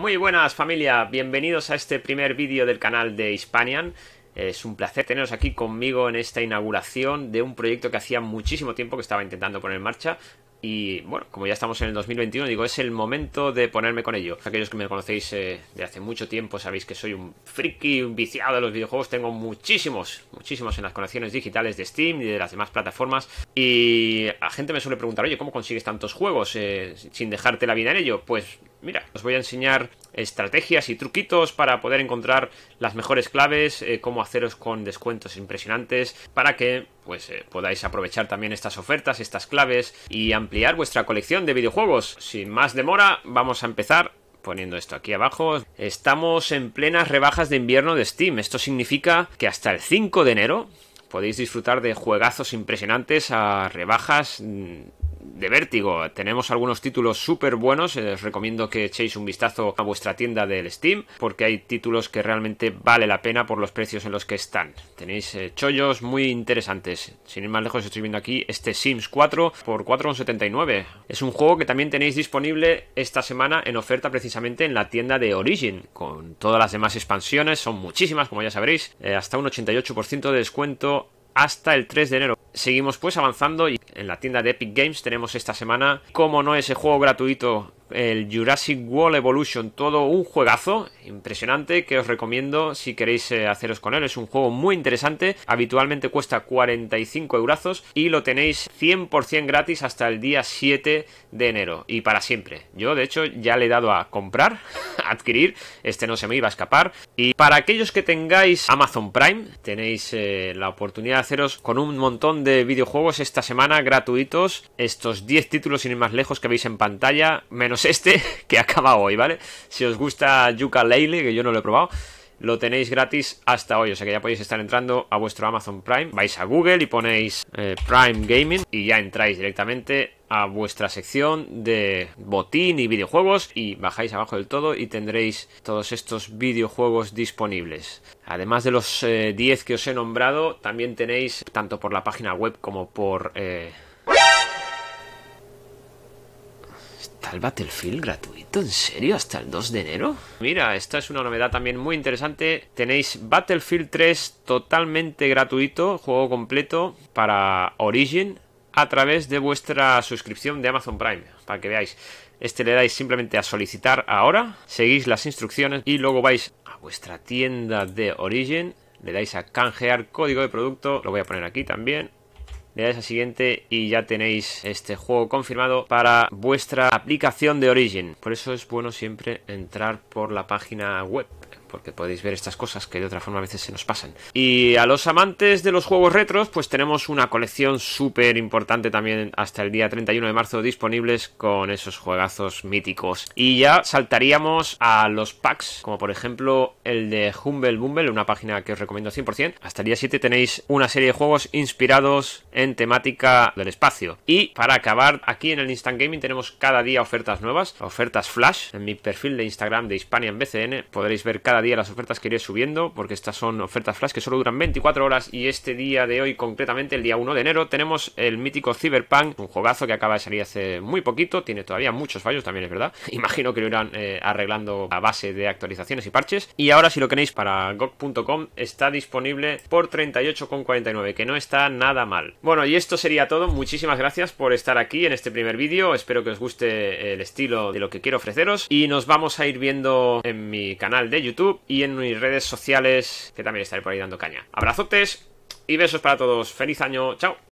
Muy buenas familia, bienvenidos a este primer vídeo del canal de Hispanian. Es un placer teneros aquí conmigo en esta inauguración de un proyecto que hacía muchísimo tiempo que estaba intentando poner en marcha. Y bueno, como ya estamos en el 2021, digo, es el momento de ponerme con ello. Aquellos que me conocéis eh, de hace mucho tiempo sabéis que soy un friki, un viciado de los videojuegos. Tengo muchísimos, muchísimos en las conexiones digitales de Steam y de las demás plataformas. Y la gente me suele preguntar, oye, ¿cómo consigues tantos juegos eh, sin dejarte la vida en ello? Pues mira, os voy a enseñar estrategias y truquitos para poder encontrar las mejores claves, eh, cómo haceros con descuentos impresionantes para que pues eh, podáis aprovechar también estas ofertas, estas claves y ampliar vuestra colección de videojuegos. Sin más demora, vamos a empezar poniendo esto aquí abajo. Estamos en plenas rebajas de invierno de Steam. Esto significa que hasta el 5 de enero podéis disfrutar de juegazos impresionantes a rebajas mm, de vértigo. Tenemos algunos títulos súper buenos. Eh, os recomiendo que echéis un vistazo a vuestra tienda del Steam, porque hay títulos que realmente vale la pena por los precios en los que están. Tenéis eh, chollos muy interesantes. Sin ir más lejos, estoy viendo aquí este Sims 4 por 4,79. Es un juego que también tenéis disponible esta semana en oferta precisamente en la tienda de Origin, con todas las demás expansiones. Son muchísimas, como ya sabréis, eh, hasta un 88% de descuento hasta el 3 de enero. Seguimos pues avanzando y en la tienda de Epic Games tenemos esta semana, como no, ese juego gratuito el Jurassic World Evolution, todo un juegazo impresionante que os recomiendo si queréis eh, haceros con él. Es un juego muy interesante, habitualmente cuesta 45 euros y lo tenéis 100% gratis hasta el día 7 de enero y para siempre. Yo de hecho ya le he dado a comprar, adquirir, este no se me iba a escapar. Y para aquellos que tengáis Amazon Prime, tenéis eh, la oportunidad de haceros con un montón de videojuegos esta semana gratuitos, estos 10 títulos sin ir más lejos que veis en pantalla, menos pues este que acaba hoy, ¿vale? Si os gusta Yuka Leile, que yo no lo he probado, lo tenéis gratis hasta hoy. O sea que ya podéis estar entrando a vuestro Amazon Prime. Vais a Google y ponéis eh, Prime Gaming y ya entráis directamente a vuestra sección de botín y videojuegos y bajáis abajo del todo y tendréis todos estos videojuegos disponibles. Además de los 10 eh, que os he nombrado, también tenéis tanto por la página web como por... Eh, Battlefield gratuito, ¿en serio? ¿Hasta el 2 de enero? Mira, esta es una novedad también muy interesante. Tenéis Battlefield 3 totalmente gratuito, juego completo para Origin a través de vuestra suscripción de Amazon Prime, para que veáis. Este le dais simplemente a solicitar ahora, seguís las instrucciones y luego vais a vuestra tienda de Origin, le dais a canjear código de producto, lo voy a poner aquí también, es dais siguiente y ya tenéis este juego confirmado para vuestra aplicación de origen Por eso es bueno siempre entrar por la página web porque podéis ver estas cosas que de otra forma a veces se nos pasan. Y a los amantes de los juegos retros, pues tenemos una colección súper importante también hasta el día 31 de marzo disponibles con esos juegazos míticos. Y ya saltaríamos a los packs, como por ejemplo el de Humble Bumble, una página que os recomiendo 100%. Hasta el día 7 tenéis una serie de juegos inspirados en temática del espacio. Y para acabar, aquí en el Instant Gaming tenemos cada día ofertas nuevas, ofertas flash. En mi perfil de Instagram de Hispania en BCN podréis ver cada día las ofertas que iré subiendo, porque estas son ofertas flash que solo duran 24 horas. Y este día de hoy, concretamente el día 1 de enero, tenemos el mítico Cyberpunk, un juegazo que acaba de salir hace muy poquito, tiene todavía muchos fallos también, es verdad. Imagino que lo irán eh, arreglando a base de actualizaciones y parches. Y ahora, si lo queréis para GOG.com, está disponible por 38,49, que no está nada mal. Bueno, y esto sería todo. Muchísimas gracias por estar aquí en este primer vídeo. Espero que os guste el estilo de lo que quiero ofreceros. Y nos vamos a ir viendo en mi canal de YouTube y en mis redes sociales, que también estaré por ahí dando caña. Abrazotes y besos para todos. Feliz año. Chao.